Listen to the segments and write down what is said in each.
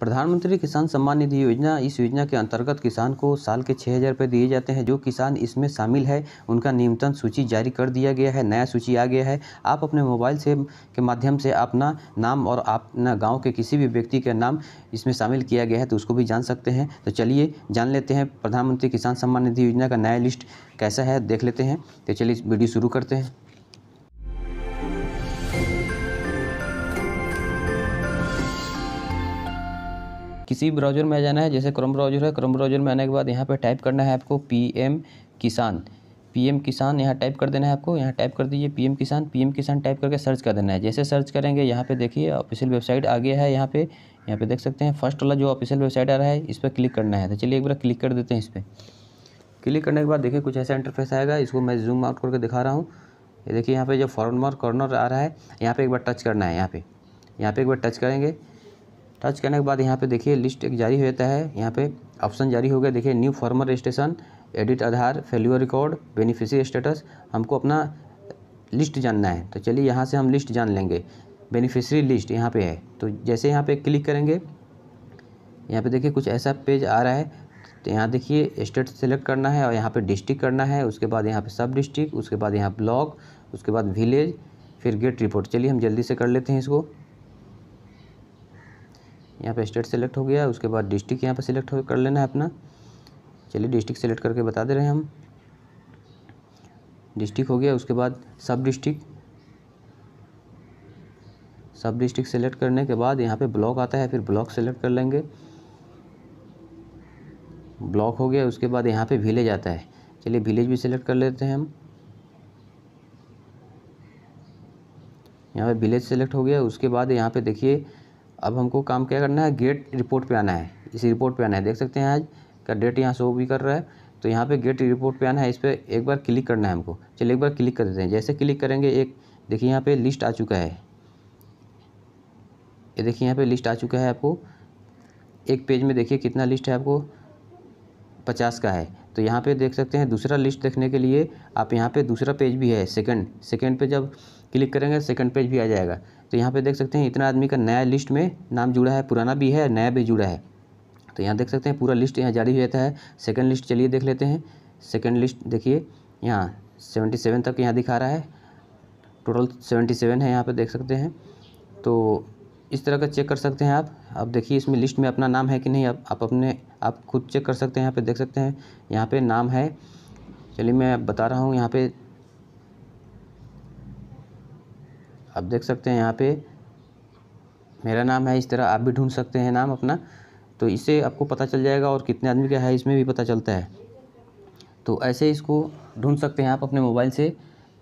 प्रधानमंत्री किसान सम्मान निधि योजना इस योजना के अंतर्गत किसान को साल के छः हज़ार रुपये दिए जाते हैं जो किसान इसमें शामिल है उनका न्यूनतम सूची जारी कर दिया गया है नया सूची आ गया है आप अपने मोबाइल से के माध्यम से अपना नाम और अपना गाँव के किसी भी व्यक्ति का नाम इसमें शामिल किया गया है तो उसको भी जान सकते हैं तो चलिए जान लेते हैं प्रधानमंत्री किसान सम्मान निधि योजना का नया लिस्ट कैसा है देख लेते हैं तो चलिए वीडियो शुरू करते हैं किसी ब्राउज़र में जाना है जैसे क्रोम ब्राउज़र है क्रोम ब्राउज़र में आने के बाद यहाँ पर टाइप करना है आपको पी एम किसान पीएम किसान यहाँ टाइप कर देना है आपको यहाँ टाइप कर दीजिए पीएम किसान पीएम किसान टाइप करके सर्च कर देना है जैसे सर्च करेंगे यहाँ पे देखिए ऑफिशियल वेबसाइट आ गया है यहाँ पे यहाँ पे देख सकते हैं फर्स्ट वाला जो ऑफिशियल वेबसाइट आ रहा है इस पर क्लिक करना है तो चलिए एक बार क्लिक कर देते हैं इस पर क्लिक करने के बाद देखिए कुछ ऐसा इंटरफेस आएगा इसको मैं जूम आउट करके दिखा रहा हूँ देखिए यहाँ पर जो फॉर्मर कॉर्नर आ रहा है यहाँ पर एक बार टच करना है यहाँ पर यहाँ पर एक बार टच करेंगे टच करने के बाद यहाँ पे देखिए लिस्ट एक जारी हो जाता है यहाँ पे ऑप्शन जारी हो गया देखिए new farmer registration edit Aadhaar failure record beneficiary status हमको अपना लिस्ट जानना है तो चलिए यहाँ से हम लिस्ट जान लेंगे बेनिफिशरी लिस्ट यहाँ पे है तो जैसे यहाँ पे क्लिक करेंगे यहाँ पे देखिए कुछ ऐसा पेज आ रहा है तो यहाँ देखिए स्टेट सेलेक्ट करना है और यहाँ पे डिस्ट्रिक्ट करना है उसके बाद यहाँ पे सब डिस्ट्रिक्ट उसके बाद यहाँ ब्लॉक उसके बाद विलेज फिर गेट रिपोर्ट चलिए हम जल्दी से कर लेते हैं इसको यहाँ पे स्टेट सेलेक्ट हो गया उसके बाद डिस्ट्रिक्ट यहाँ पे सिलेक्ट कर लेना है अपना चलिए डिस्ट्रिक्ट सेलेक्ट करके बता दे रहे हैं हम डिस्ट्रिक्ट हो गया उसके बाद सब डिस्ट्रिक्ट सब डिस्ट्रिक्ट सेलेक्ट करने के बाद यहाँ पे ब्लॉक आता है फिर ब्लॉक सेलेक्ट कर लेंगे ब्लॉक हो गया उसके बाद यहाँ पे विलेज आता है चलिए विलेज भी सिलेक्ट कर लेते हैं हम यहाँ पे विलेज सेलेक्ट हो गया उसके बाद यहाँ पे देखिए अब हमको काम क्या करना है गेट रिपोर्ट पे आना है इसी रिपोर्ट पे आना है देख सकते हैं आज का डेट यहाँ शो भी कर रहा है तो यहाँ पे गेट रिपोर्ट पे आना है इस पर एक बार क्लिक करना है हमको चलिए एक बार क्लिक कर देते हैं जैसे क्लिक करेंगे एक देखिए यहाँ पे लिस्ट आ चुका है ये देखिए यहाँ पे लिस्ट आ चुका है आपको एक पेज में देखिए कितना लिस्ट है आपको पचास का है तो यहाँ पे देख सकते हैं दूसरा लिस्ट देखने के लिए आप यहाँ पे दूसरा पेज भी है सेकंड सेकंड पे जब क्लिक करेंगे सेकंड पेज भी आ जाएगा तो यहाँ पे देख सकते हैं इतना आदमी का नया लिस्ट में नाम जुड़ा है पुराना भी है नया भी जुड़ा है तो यहाँ देख सकते हैं पूरा लिस्ट यहाँ जारी हो जाता है सेकेंड लिस्ट चलिए देख लेते हैं सेकेंड लिस्ट देखिए यहाँ सेवेंटी सेवन तक यहाँ दिखा रहा है टोटल सेवेंटी सेवन है यहाँ पर देख सकते हैं तो इस तरह का चेक कर सकते हैं आप अब देखिए इसमें लिस्ट में अपना नाम है कि नहीं आप आप अपने आप खुद चेक कर सकते हैं यहाँ पे देख सकते हैं यहाँ पे नाम है चलिए मैं बता रहा हूँ यहाँ पे आप देख सकते हैं यहाँ पे मेरा नाम है इस तरह आप भी ढूंढ सकते हैं नाम अपना तो इससे आपको पता चल जाएगा और कितने आदमी का है इसमें भी पता चलता है तो ऐसे इसको ढूँढ सकते हैं आप अपने मोबाइल से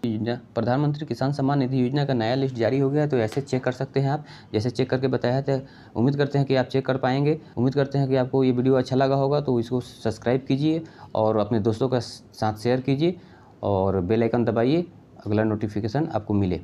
योजना प्रधानमंत्री किसान सम्मान निधि योजना का नया लिस्ट जारी हो गया है तो ऐसे चेक कर सकते हैं आप जैसे चेक करके बताया तो उम्मीद करते हैं कि आप चेक कर पाएंगे उम्मीद करते हैं कि आपको ये वीडियो अच्छा लगा होगा तो इसको सब्सक्राइब कीजिए और अपने दोस्तों के साथ शेयर कीजिए और बेलाइकन दबाइए अगला नोटिफिकेशन आपको मिले